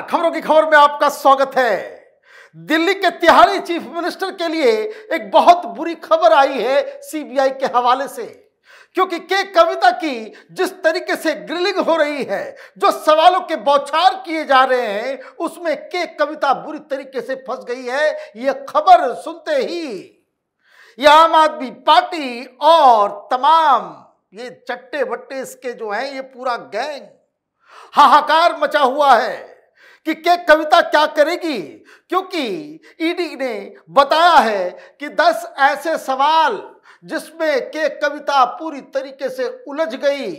नमस्कार खबरों की खबर में आपका स्वागत है दिल्ली के तिहाड़ी चीफ मिनिस्टर के लिए एक बहुत बुरी खबर आई है सीबीआई के हवाले से क्योंकि के कविता की जिस तरीके से ग्रिलिंग हो रही है जो सवालों के बौछार किए जा रहे हैं उसमें के कविता बुरी तरीके से फंस गई है यह खबर सुनते ही यह आम आदमी पार्टी और तमाम ये चट्टे बट्टे इसके जो हैं ये पूरा गैंग हाहाकार मचा हुआ है कि के कविता क्या करेगी क्योंकि ईडी e ने बताया है कि 10 ऐसे सवाल जिसमें के कविता पूरी तरीके से उलझ गई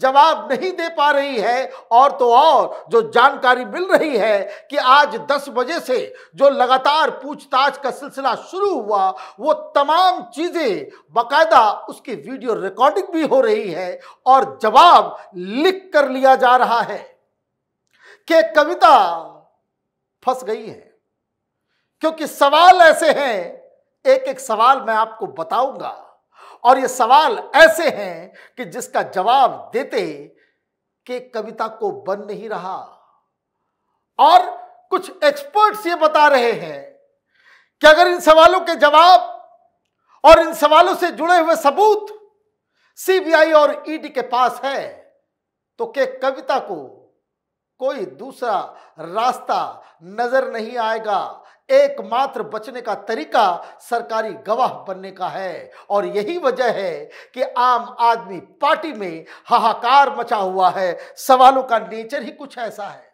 जवाब नहीं दे पा रही है और तो और जो जानकारी मिल रही है कि आज 10 बजे से जो लगातार पूछताछ का सिलसिला शुरू हुआ वो तमाम चीज़ें बकायदा उसकी वीडियो रिकॉर्डिंग भी हो रही है और जवाब लिख कर लिया जा रहा है कि कविता फंस गई है क्योंकि सवाल ऐसे हैं एक एक सवाल मैं आपको बताऊंगा और ये सवाल ऐसे हैं कि जिसका जवाब देते कि कविता को बन नहीं रहा और कुछ एक्सपर्ट्स ये बता रहे हैं कि अगर इन सवालों के जवाब और इन सवालों से जुड़े हुए सबूत सीबीआई और ईडी के पास है तो के कविता को कोई दूसरा रास्ता नजर नहीं आएगा एकमात्र बचने का तरीका सरकारी गवाह बनने का है और यही वजह है कि आम आदमी पार्टी में हाहाकार मचा हुआ है सवालों का नेचर ही कुछ ऐसा है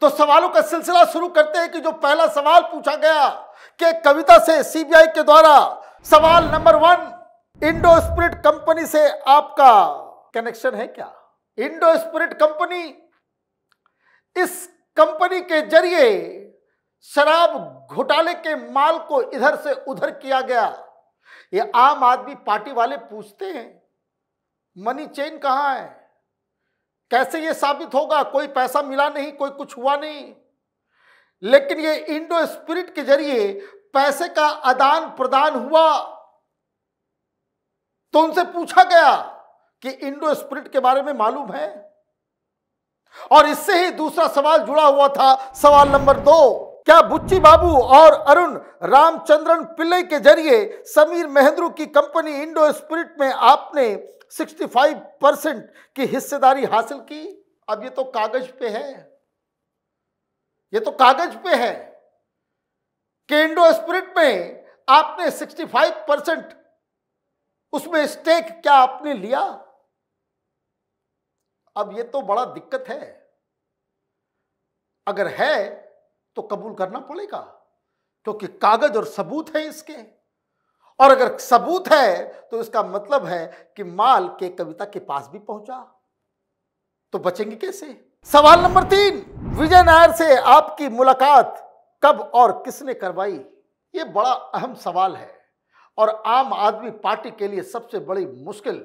तो सवालों का सिलसिला शुरू करते हैं कि जो पहला सवाल पूछा गया कि कविता से सीबीआई के द्वारा सवाल number one Indo Spirit company से आपका कनेक्शन है क्या इंडो स्प्रिट कंपनी इस कंपनी के जरिए शराब घोटाले के माल को इधर से उधर किया गया ये आम आदमी पार्टी वाले पूछते हैं मनी चेन कहाँ है कैसे ये साबित होगा कोई पैसा मिला नहीं कोई कुछ हुआ नहीं लेकिन ये इंडो स्पिरिट के जरिए पैसे का आदान प्रदान हुआ तो उनसे पूछा गया कि इंडो स्पिरिट के बारे में मालूम है और इससे ही दूसरा सवाल जुड़ा हुआ था सवाल नंबर दो क्या बुच्ची बाबू और अरुण रामचंद्रन पिल्ले के जरिए समीर महेंद्रू की कंपनी इंडो स्पिरिट में आपने 65 परसेंट की हिस्सेदारी हासिल की अब ये तो कागज पे है ये तो कागज पे है कि इंडो स्पिरिट में आपने 65 परसेंट उसमें स्टेक क्या आपने लिया अब ये तो बड़ा दिक्कत है अगर है तो कबूल करना पड़ेगा क्योंकि कागज और सबूत है इसके और अगर सबूत है तो इसका मतलब है कि माल के कविता के पास भी पहुंचा तो बचेंगे कैसे सवाल नंबर तीन विजय नायर से आपकी मुलाकात कब और किसने करवाई ये बड़ा अहम सवाल है और आम आदमी पार्टी के लिए सबसे बड़ी मुश्किल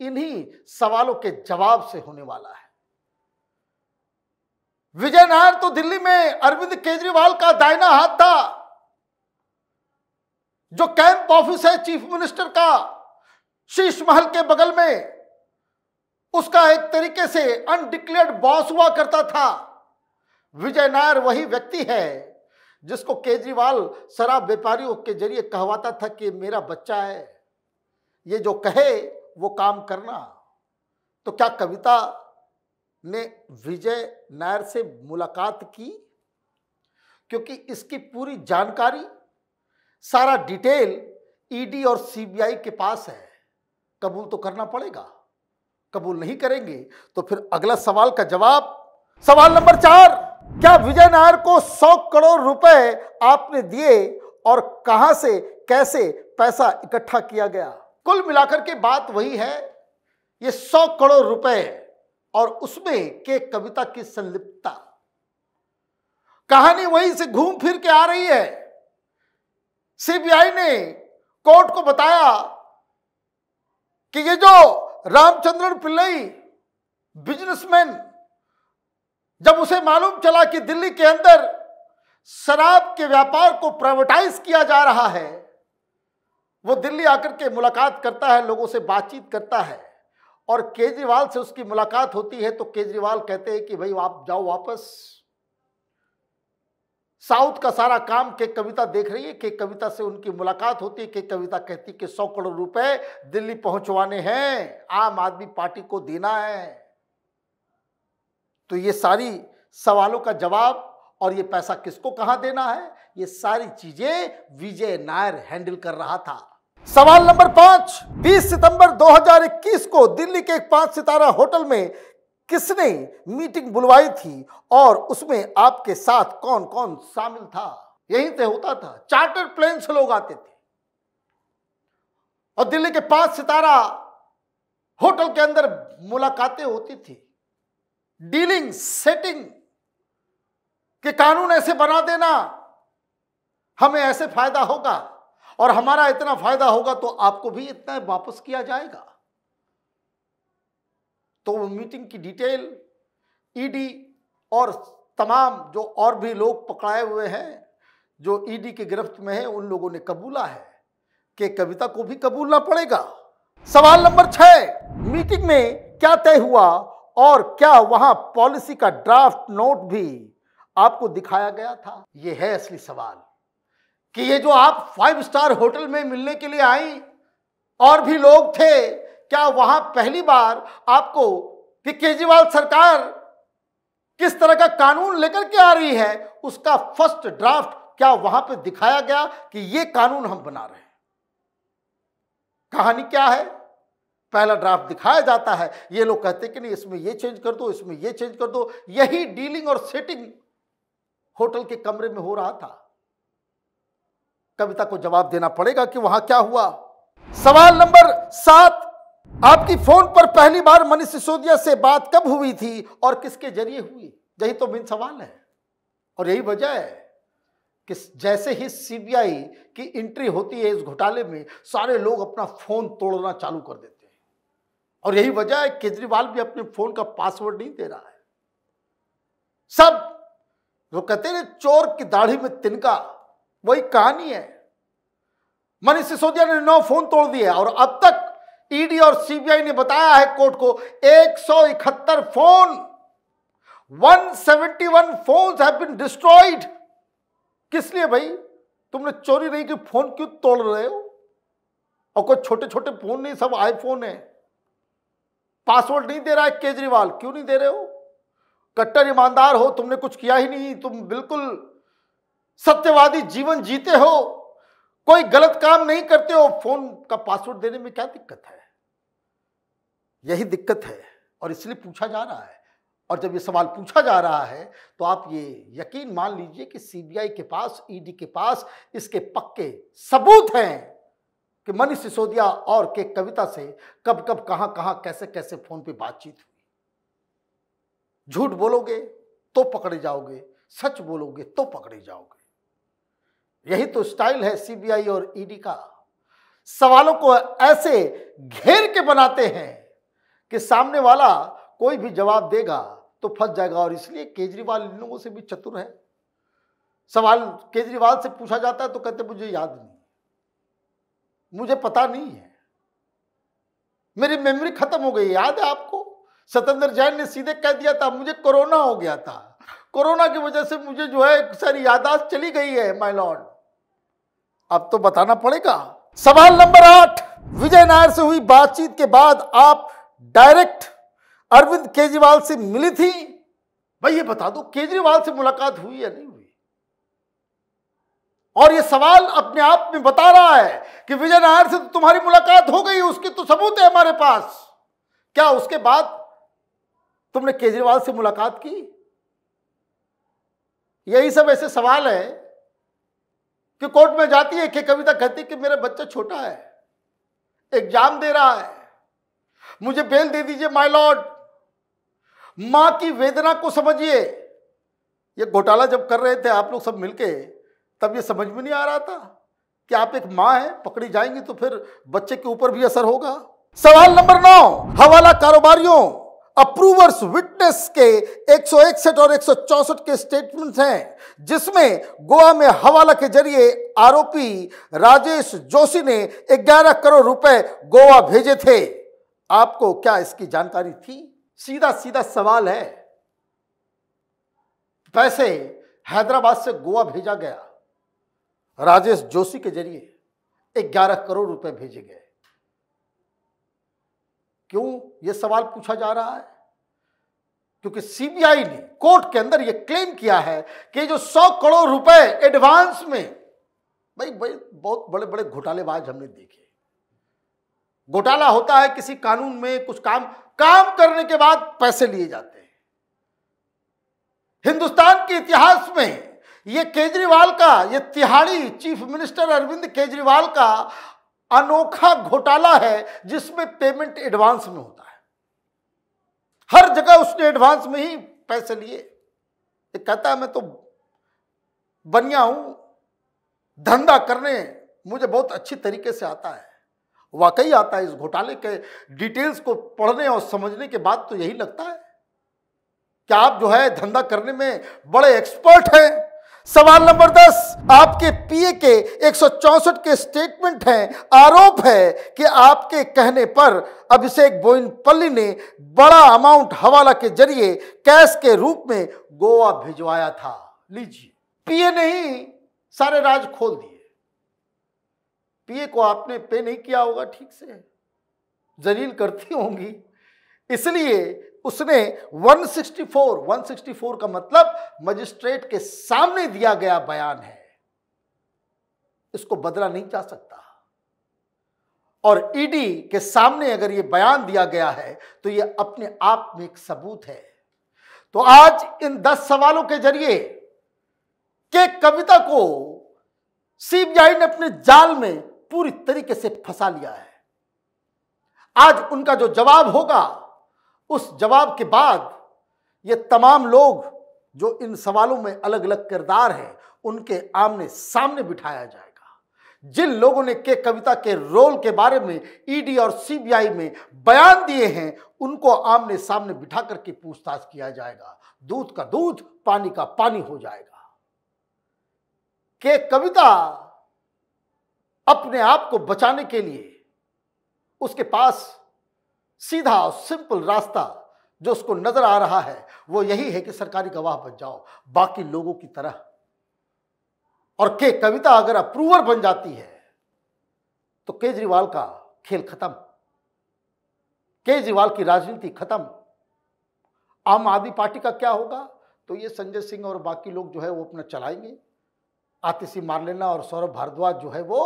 इन्हीं सवालों के जवाब से होने वाला है विजय नायर तो दिल्ली में अरविंद केजरीवाल का दायना हाथ था जो कैंप ऑफिस है चीफ मिनिस्टर का शीश महल के बगल में उसका एक तरीके से अनडिक्लेयर्ड बॉस हुआ करता था विजय नायर वही व्यक्ति है जिसको केजरीवाल शराब व्यापारियों के जरिए कहवाता था कि मेरा बच्चा है ये जो कहे वो काम करना तो क्या कविता ने विजय नायर से मुलाकात की क्योंकि इसकी पूरी जानकारी सारा डिटेल ईडी और सीबीआई के पास है कबूल तो करना पड़ेगा कबूल नहीं करेंगे तो फिर अगला सवाल का जवाब सवाल नंबर चार क्या विजय नायर को सौ करोड़ रुपए आपने दिए और कहां से कैसे पैसा इकट्ठा किया गया कुल मिलाकर के बात वही है ये सौ करोड़ रुपए और उसमें के कविता की संलिप्तता कहानी वहीं से घूम फिर के आ रही है सीबीआई ने कोर्ट को बताया कि ये जो रामचंद्रन पिल्लई बिजनेसमैन जब उसे मालूम चला कि दिल्ली के अंदर शराब के व्यापार को प्राइवेटाइज किया जा रहा है वो दिल्ली आकर के मुलाकात करता है लोगों से बातचीत करता है और केजरीवाल से उसकी मुलाकात होती है तो केजरीवाल कहते हैं कि भाई आप जाओ वापस साउथ का सारा काम के कविता देख रही है के कविता से उनकी मुलाकात होती है के कविता कहती कि सौ करोड़ रुपए दिल्ली पहुंचवाने हैं आम आदमी पार्टी को देना है तो ये सारी सवालों का जवाब और ये पैसा किसको कहां देना है ये सारी चीजें विजय नायर हैंडल कर रहा था सवाल नंबर पांच 20 सितंबर 2021 को दिल्ली के एक पांच सितारा होटल में किसने मीटिंग बुलवाई थी और उसमें आपके साथ कौन कौन शामिल था यहीं से होता था चार्टर प्लेन से लोग आते थे और दिल्ली के पांच सितारा होटल के अंदर मुलाकातें होती थी डीलिंग सेटिंग के कानून ऐसे बना देना हमें ऐसे फायदा होगा और हमारा इतना फायदा होगा तो आपको भी इतना वापस किया जाएगा तो वो मीटिंग की डिटेल ईडी e और तमाम जो और भी लोग पकड़ाए हुए हैं जो ईडी e के गिरफ्त में है उन लोगों ने कबूला है कि कविता को भी कबूलना पड़ेगा सवाल नंबर छह मीटिंग में क्या तय हुआ और क्या वहां पॉलिसी का ड्राफ्ट नोट भी आपको दिखाया गया था यह है असली सवाल कि ये जो आप फाइव स्टार होटल में मिलने के लिए आई और भी लोग थे क्या वहां पहली बार आपको कि केजरीवाल सरकार किस तरह का कानून लेकर के आ रही है उसका फर्स्ट ड्राफ्ट क्या वहां पे दिखाया गया कि ये कानून हम बना रहे हैं कहानी क्या है पहला ड्राफ्ट दिखाया जाता है ये लोग कहते कि नहीं इसमें ये चेंज कर दो इसमें ये चेंज कर दो यही डीलिंग और सेटिंग होटल के कमरे में हो रहा था कविता को जवाब देना पड़ेगा कि वहां क्या हुआ सवाल नंबर सात आपकी फोन पर पहली बार मनीष सिसोदिया से बात कब हुई थी और किसके जरिए हुई यही तो मेन सवाल है और यही वजह है कि जैसे ही सीबीआई की एंट्री होती है इस घोटाले में सारे लोग अपना फोन तोड़ना चालू कर देते हैं और यही वजह है केजरीवाल भी अपने फोन का पासवर्ड नहीं दे रहा है सब वो कहते हैं चोर की दाढ़ी में तिनका वही कहानी है मनीष सिसोदिया ने नौ फोन तोड़ दिए और अब तक ईडी e और सीबीआई ने बताया है कोर्ट को एक phone 171 phones have been destroyed किस लिए भाई तुमने चोरी नहीं की फोन क्यों तोड़ रहे हो और कोई छोटे छोटे फोन नहीं सब आईफोन है पासवर्ड नहीं दे रहा है केजरीवाल क्यों नहीं दे रहे हो कट्टर ईमानदार हो तुमने कुछ किया ही नहीं तुम बिल्कुल सत्यवादी जीवन जीते हो कोई गलत काम नहीं करते हो फोन का पासवर्ड देने में क्या दिक्कत है यही दिक्कत है और इसलिए पूछा जा रहा है और जब ये सवाल पूछा जा रहा है तो आप ये यकीन मान लीजिए कि सीबीआई के पास ईडी e के पास इसके पक्के सबूत हैं कि मनीष सिसोदिया और के कविता से कब कब कहां कहां कैसे कैसे फोन पे बातचीत हुई झूठ बोलोगे तो पकड़े जाओगे सच बोलोगे तो पकड़े जाओगे यही तो स्टाइल है सीबीआई और ईडी का सवालों को ऐसे घेर के बनाते हैं कि सामने वाला कोई भी जवाब देगा तो फंस जाएगा और इसलिए केजरीवाल इन लोगों से भी चतुर है सवाल केजरीवाल से पूछा जाता है तो कहते मुझे याद नहीं मुझे पता नहीं है मेरी मेमोरी खत्म हो गई याद है आपको सतेंद्र जैन ने सीधे कह दिया था मुझे कोरोना हो गया था कोरोना की वजह से मुझे जो है सारी यादाश्त चली गई है माइलॉर्ड अब तो बताना पड़ेगा सवाल नंबर आठ विजय नायर से हुई बातचीत के बाद आप डायरेक्ट अरविंद केजरीवाल से मिली थी भाई ये बता दो केजरीवाल से मुलाकात हुई या नहीं हुई और ये सवाल अपने आप में बता रहा है कि विजय नायर से तो तुम्हारी मुलाकात हो गई उसके तो सबूत है हमारे पास क्या उसके बाद तुमने केजरीवाल से मुलाकात की यही सब ऐसे सवाल है कि कोर्ट में जाती है कि कविता कहती है कि मेरा बच्चा छोटा है एग्जाम दे रहा है मुझे बेल दे दीजिए माय लॉर्ड मां की वेदना को समझिए ये घोटाला जब कर रहे थे आप लोग सब मिलके तब ये समझ में नहीं आ रहा था कि आप एक माँ हैं पकड़ी जाएंगी तो फिर बच्चे के ऊपर भी असर होगा सवाल नंबर नौ हवाला कारोबारियों अप्रूवर्स विटनेस के इकसठ और चौसठ के स्टेटमेंट हैं जिसमें गोवा में हवाला के जरिए आरोपी राजेश जोशी ने 11 करोड़ रुपए गोवा भेजे थे आपको क्या इसकी जानकारी थी सीधा सीधा सवाल है पैसे हैदराबाद से गोवा भेजा गया राजेश जोशी के जरिए 11 करोड़ रुपए भेजे गए क्यों ये सवाल पूछा जा रहा है क्योंकि सीबीआई ने कोर्ट के अंदर यह क्लेम किया है कि जो सौ करोड़ रुपए एडवांस में भाई भाई बहुत बड़े बड़े घोटालेबाज हमने देखे घोटाला होता है किसी कानून में कुछ काम काम करने के बाद पैसे लिए जाते हैं हिंदुस्तान के इतिहास में ये केजरीवाल का ये तिहाड़ी चीफ मिनिस्टर अरविंद केजरीवाल का अनोखा घोटाला है जिसमें पेमेंट एडवांस में होता है हर जगह उसने एडवांस में ही पैसे लिए कहता है मैं तो बनिया हूं धंधा करने मुझे बहुत अच्छी तरीके से आता है वाकई आता है इस घोटाले के डिटेल्स को पढ़ने और समझने के बाद तो यही लगता है कि आप जो है धंधा करने में बड़े एक्सपर्ट हैं सवाल नंबर दस आपके पीए के एक के स्टेटमेंट हैं आरोप है कि आपके कहने पर अभिषेक बोइनपल्ली ने बड़ा अमाउंट हवाला के जरिए कैश के रूप में गोवा भिजवाया था लीजिए पीए ने ही सारे राज खोल दिए पीए को आपने पे नहीं किया होगा ठीक से जलील करती होंगी इसलिए उसने 164 164 का मतलब मजिस्ट्रेट के सामने दिया गया बयान है इसको बदला नहीं जा सकता और ईडी e के सामने अगर यह बयान दिया गया है तो यह अपने आप में एक सबूत है तो आज इन दस सवालों के जरिए के कविता को सीबीआई ने अपने जाल में पूरी तरीके से फंसा लिया है आज उनका जो जवाब होगा उस जवाब के बाद ये तमाम लोग जो इन सवालों में अलग अलग किरदार हैं उनके आमने सामने बिठाया जाएगा जिन लोगों ने के कविता के रोल के बारे में ईडी e और सीबीआई में बयान दिए हैं उनको आमने सामने बिठा करके पूछताछ किया जाएगा दूध का दूध पानी का पानी हो जाएगा के कविता अपने आप को बचाने के लिए उसके पास सीधा सिंपल रास्ता जो उसको नजर आ रहा है वो यही है कि सरकारी गवाह बन जाओ बाकी लोगों की तरह और के कविता अगर अप्रूवर बन जाती है तो केजरीवाल का खेल खत्म केजरीवाल की राजनीति खत्म आम आदमी पार्टी का क्या होगा तो ये संजय सिंह और बाकी लोग जो है वो अपना चलाएंगे आतिशी मार लेना और सौरभ भारद्वाज जो है वो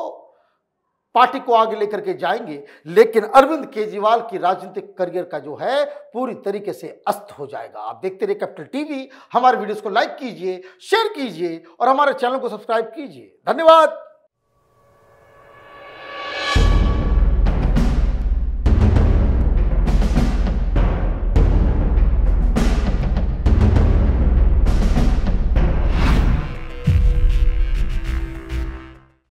पार्टी को आगे लेकर के जाएंगे लेकिन अरविंद केजरीवाल की राजनीतिक करियर का जो है पूरी तरीके से अस्त हो जाएगा आप देखते रहिए कैपिटल टीवी हमारे वीडियोस को लाइक कीजिए शेयर कीजिए और हमारे चैनल को सब्सक्राइब कीजिए धन्यवाद